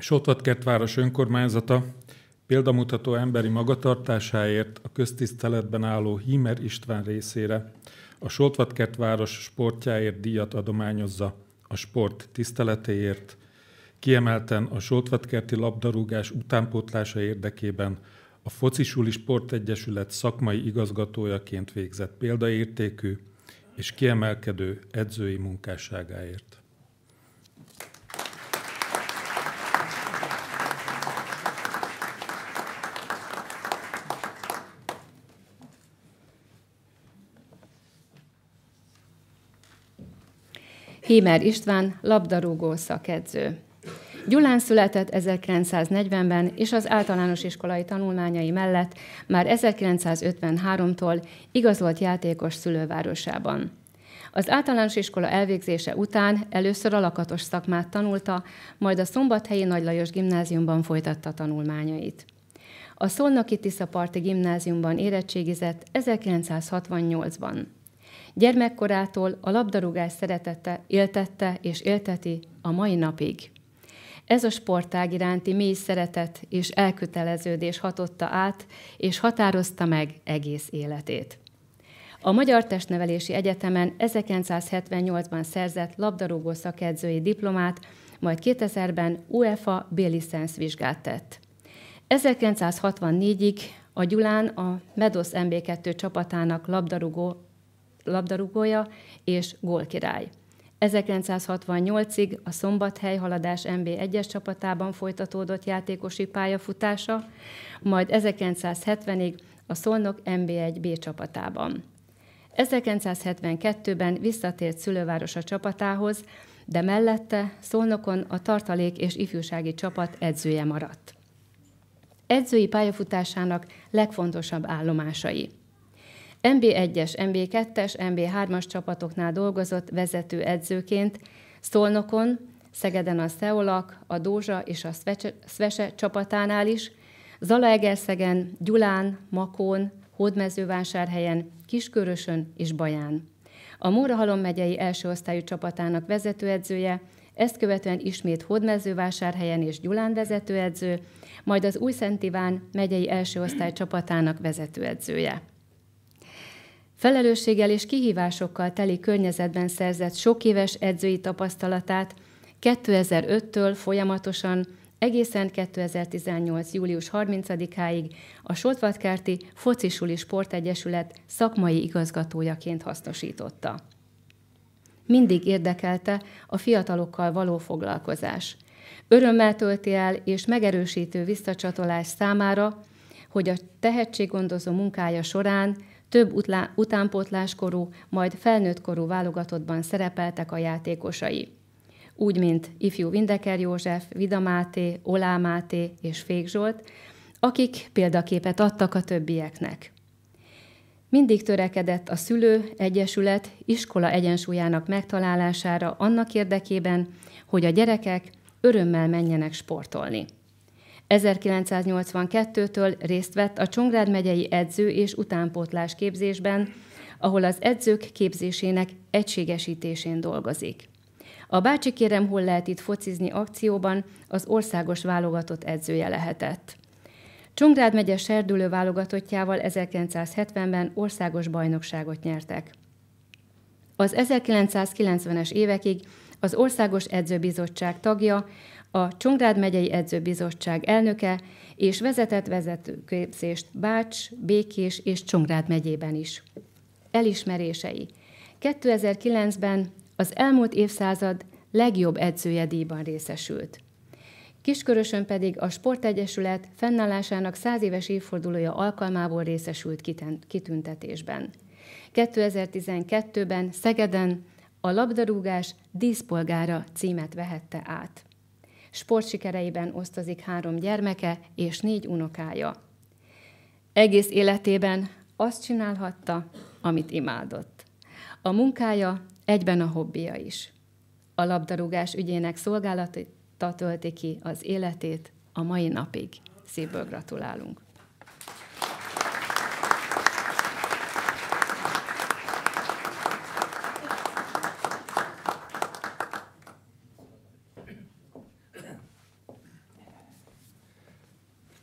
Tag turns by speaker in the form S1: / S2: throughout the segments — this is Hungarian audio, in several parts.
S1: Sotvatkertváros önkormányzata példamutató emberi magatartásáért a köztiszteletben álló Hímer István részére a Soltvatkertváros sportjáért díjat adományozza a sport tiszteletéért, kiemelten a Soltvatkerti labdarúgás utánpótlása érdekében a Focisuli Sportegyesület szakmai igazgatójaként végzett példaértékű és kiemelkedő edzői munkásságáért.
S2: Hímer István labdarúgó szakedző. Gyulán született 1940-ben, és az általános iskolai tanulmányai mellett már 1953-tól igazolt játékos szülővárosában. Az általános iskola elvégzése után először a lakatos szakmát tanulta, majd a Szombathelyi Nagy Lajos gimnáziumban folytatta tanulmányait. A Szolnoki Tiszaparti gimnáziumban érettségizett 1968-ban. Gyermekkorától a labdarúgás szeretete éltette és élteti a mai napig. Ez a sportág iránti mély szeretet és elköteleződés hatotta át, és határozta meg egész életét. A Magyar Testnevelési Egyetemen 1978-ban szerzett labdarúgó szakedzői diplomát, majd 2000-ben UEFA b vizsgát tett. 1964-ig a Gyulán a Medosz MB2 csapatának labdarúgó labdarúgója és gólkirály. 1968-ig a Szombathely Haladás MB 1-es csapatában folytatódott játékosi pályafutása, majd 1970-ig a Szolnok MB1 B csapatában. 1972-ben visszatért szülővárosa csapatához, de mellette Szolnokon a tartalék és ifjúsági csapat edzője maradt. Edzői pályafutásának legfontosabb állomásai – MB1-es, MB2-es, MB3-as csapatoknál dolgozott vezető edzőként Szolnokon, Szegeden a Szeolak, a Dózsa és a Szvese csapatánál is, Zalaegerszegen, Gyulán, Makón, Hódmezővásárhelyen, Kiskörösön és Baján. A Mórahalom megyei első osztályú csapatának vezetőedzője, ezt követően ismét Hódmezővásárhelyen és Gyulán vezetőedző, majd az újszentiván megyei első osztály csapatának vezetőedzője. Felelősséggel és kihívásokkal teli környezetben szerzett sokéves edzői tapasztalatát 2005-től folyamatosan egészen 2018. július 30-áig a Soltvatkárti Focisuli Sportegyesület szakmai igazgatójaként hasznosította. Mindig érdekelte a fiatalokkal való foglalkozás. Örömmel tölti el és megerősítő visszacsatolás számára, hogy a tehetséggondozó munkája során több utlá- utánpótláskorú, majd felnőttkorú válogatottban szerepeltek a játékosai. Úgy, mint ifjú Vindeker József, Olá Máté és Fék Zsolt, akik példaképet adtak a többieknek. Mindig törekedett a szülő, egyesület, iskola egyensúlyának megtalálására annak érdekében, hogy a gyerekek örömmel menjenek sportolni. 1982-től részt vett a Csongrád megyei edző és utánpótlás képzésben, ahol az edzők képzésének egységesítésén dolgozik. A Bácsi kérem, hol lehet itt focizni akcióban az országos válogatott edzője lehetett. Csongrád megye serdülő válogatottjával 1970-ben országos bajnokságot nyertek. Az 1990-es évekig az Országos Edzőbizottság tagja, a Csongrád megyei edzőbizottság elnöke, és vezetett vezetőképzést Bács, Békés és Csongrád megyében is. Elismerései. 2009-ben az elmúlt évszázad legjobb edzője díjban részesült. Kiskörösön pedig a Sportegyesület fennállásának száz éves évfordulója alkalmából részesült kitüntetésben. 2012-ben Szegeden a labdarúgás díszpolgára címet vehette át sportsikereiben osztozik három gyermeke és négy unokája. Egész életében azt csinálhatta, amit imádott. A munkája egyben a hobbija is. A labdarúgás ügyének szolgálata tölti ki az életét a mai napig. Szívből gratulálunk!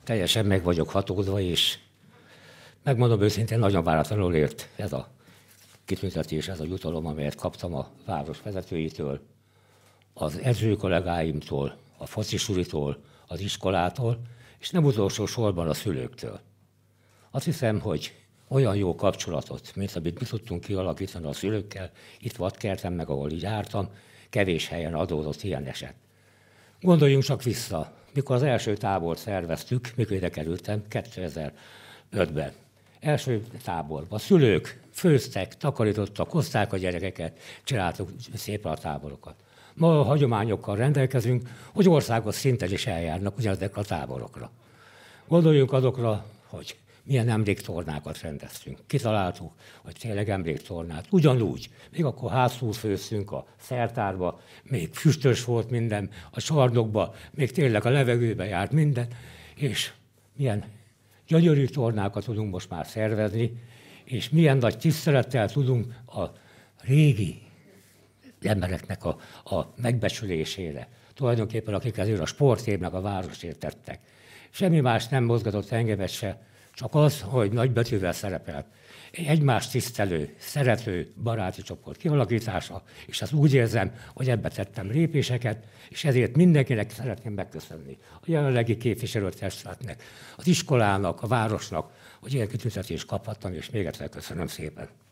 S1: teljesen meg vagyok hatódva, és megmondom őszintén, nagyon váratlanul ért ez a kitüntetés, ez a jutalom, amelyet kaptam a város vezetőitől, az edző kollégáimtól, a foci suritól, az iskolától, és nem utolsó sorban a szülőktől. Azt hiszem, hogy olyan jó kapcsolatot, mint amit mi tudtunk kialakítani a szülőkkel, itt vadkertem meg, ahol így jártam, kevés helyen adódott ilyen eset. Gondoljunk csak vissza, mikor az első tábort szerveztük, mikor ide kerültem, 2005-ben. Első táborban. szülők főztek, takarítottak, hozták a gyerekeket, csináltuk szépen a táborokat. Ma a hagyományokkal rendelkezünk, hogy országos szinten is eljárnak ugyanezek a táborokra. Gondoljunk azokra, hogy milyen emléktornákat rendeztünk. Kitaláltuk, hogy tényleg emléktornát. Ugyanúgy, még akkor hátszúr főztünk a szertárba, még füstös volt minden, a csarnokba, még tényleg a levegőbe járt minden, és milyen gyönyörű tornákat tudunk most már szervezni, és milyen nagy tisztelettel tudunk a régi embereknek a, a megbecsülésére. Tulajdonképpen akik ezért a sportévnek a városért tettek. Semmi más nem mozgatott engemet se, csak az, hogy nagybetűvel szerepel. Egymást tisztelő, szerető, baráti csoport kialakítása, és azt úgy érzem, hogy ebbe tettem lépéseket, és ezért mindenkinek szeretném megköszönni. A jelenlegi képviselőtestületnek, az iskolának, a városnak, hogy ilyen kitüntetést kaphattam, és még egyszer köszönöm szépen.